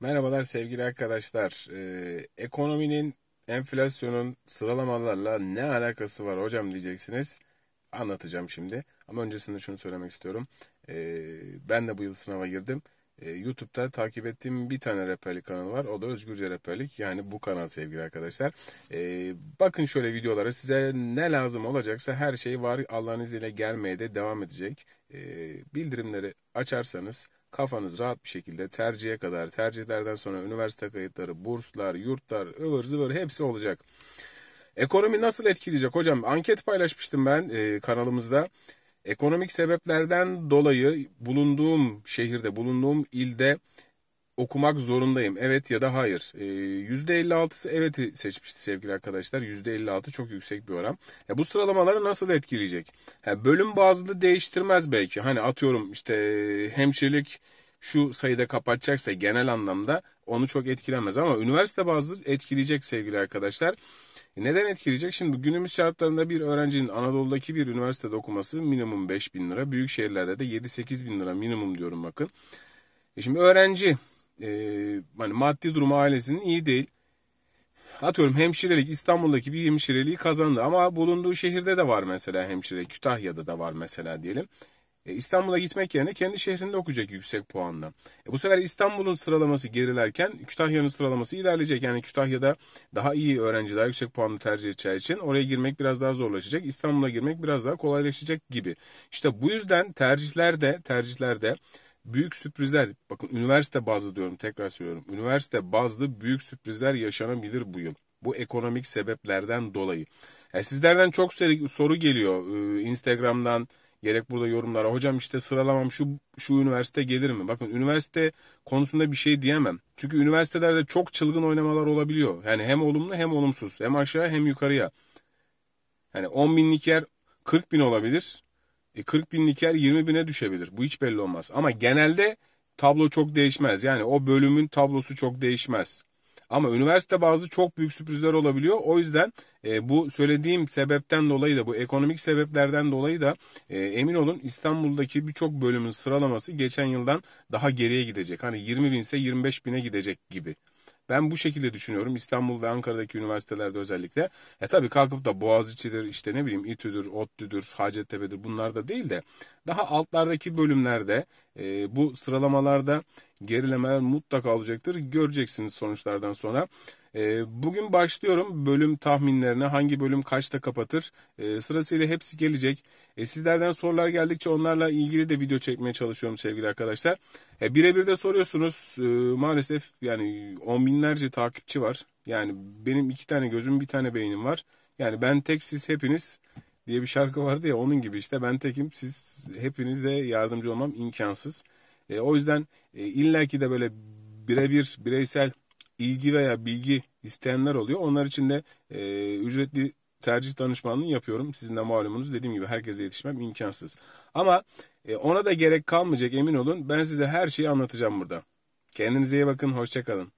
Merhabalar sevgili arkadaşlar. Ee, ekonominin, enflasyonun sıralamalarla ne alakası var hocam diyeceksiniz. Anlatacağım şimdi. Ama öncesinde şunu söylemek istiyorum. Ee, ben de bu yıl sınava girdim. Ee, YouTube'da takip ettiğim bir tane rapperlik kanal var. O da Özgürce Rapperlik. Yani bu kanal sevgili arkadaşlar. Ee, bakın şöyle videolara. Size ne lazım olacaksa her şey var. Allah'ın izniyle gelmeye de devam edecek. Ee, bildirimleri açarsanız kafanız rahat bir şekilde tercihe kadar, tercihlerden sonra üniversite kayıtları, burslar, yurtlar, ıvır zıvır hepsi olacak. Ekonomi nasıl etkileyecek hocam? Anket paylaşmıştım ben e, kanalımızda. Ekonomik sebeplerden dolayı bulunduğum şehirde, bulunduğum ilde okumak zorundayım. Evet ya da hayır. E, ee, %56'sı evet'i seçmişti sevgili arkadaşlar. %56 çok yüksek bir oran. Ya bu sıralamaları nasıl etkileyecek? Ya bölüm bazlı değiştirmez belki. Hani atıyorum işte e, hemşirelik şu sayıda kapatacaksa genel anlamda onu çok etkilemez ama üniversite bazlı etkileyecek sevgili arkadaşlar. E, neden etkileyecek? Şimdi günümüz şartlarında bir öğrencinin Anadolu'daki bir üniversitede okuması minimum 5 bin lira. Büyük şehirlerde de 7-8 bin lira minimum diyorum bakın. E, şimdi öğrenci e, hani maddi durumu ailesinin iyi değil. Atıyorum hemşirelik İstanbul'daki bir hemşireliği kazandı ama bulunduğu şehirde de var mesela hemşire Kütahya'da da var mesela diyelim. E, İstanbul'a gitmek yerine kendi şehrinde okuyacak yüksek puanla. E, bu sefer İstanbul'un sıralaması gerilerken Kütahya'nın sıralaması ilerleyecek. Yani Kütahya'da daha iyi öğrenciler yüksek puanlı tercih edeceği için oraya girmek biraz daha zorlaşacak. İstanbul'a girmek biraz daha kolaylaşacak gibi. İşte bu yüzden tercihlerde tercihlerde büyük sürprizler bakın üniversite bazlı diyorum tekrar söylüyorum. Üniversite bazlı büyük sürprizler yaşanabilir bu yıl. Bu ekonomik sebeplerden dolayı. Yani e, sizlerden çok soru geliyor ee, Instagram'dan gerek burada yorumlara. Hocam işte sıralamam şu şu üniversite gelir mi? Bakın üniversite konusunda bir şey diyemem. Çünkü üniversitelerde çok çılgın oynamalar olabiliyor. Yani hem olumlu hem olumsuz. Hem aşağı hem yukarıya. Yani 10 binlik yer 40 bin olabilir. E 40 binlik yer 20 bine düşebilir. Bu hiç belli olmaz. Ama genelde tablo çok değişmez. Yani o bölümün tablosu çok değişmez. Ama üniversite bazı çok büyük sürprizler olabiliyor. O yüzden e, bu söylediğim sebepten dolayı da bu ekonomik sebeplerden dolayı da e, emin olun İstanbul'daki birçok bölümün sıralaması geçen yıldan daha geriye gidecek. Hani 20 bin ise 25 bine gidecek gibi. Ben bu şekilde düşünüyorum. İstanbul ve Ankara'daki üniversitelerde özellikle. E tabii kalkıp da Boğaziçi'dir, işte ne bileyim İTÜ'dür, ODTÜ'dür, Hacettepe'dir bunlar da değil de daha altlardaki bölümlerde e, bu sıralamalarda gerilemeler mutlaka olacaktır. Göreceksiniz sonuçlardan sonra. Ee, bugün başlıyorum bölüm tahminlerine. Hangi bölüm kaçta kapatır? Ee, sırasıyla hepsi gelecek. Ee, sizlerden sorular geldikçe onlarla ilgili de video çekmeye çalışıyorum sevgili arkadaşlar. Birebir de soruyorsunuz. Maalesef yani on binlerce takipçi var. Yani benim iki tane gözüm bir tane beynim var. Yani ben tek siz hepiniz diye bir şarkı vardı ya onun gibi işte ben tekim siz hepinize yardımcı olmam imkansız. E, o yüzden e, illaki de böyle birebir bireysel ilgi veya bilgi isteyenler oluyor. Onlar için de e, ücretli tercih danışmanlığı yapıyorum. Sizin de malumunuz dediğim gibi herkese yetişmem imkansız. Ama e, ona da gerek kalmayacak emin olun. Ben size her şeyi anlatacağım burada. Kendinize iyi bakın, hoşçakalın.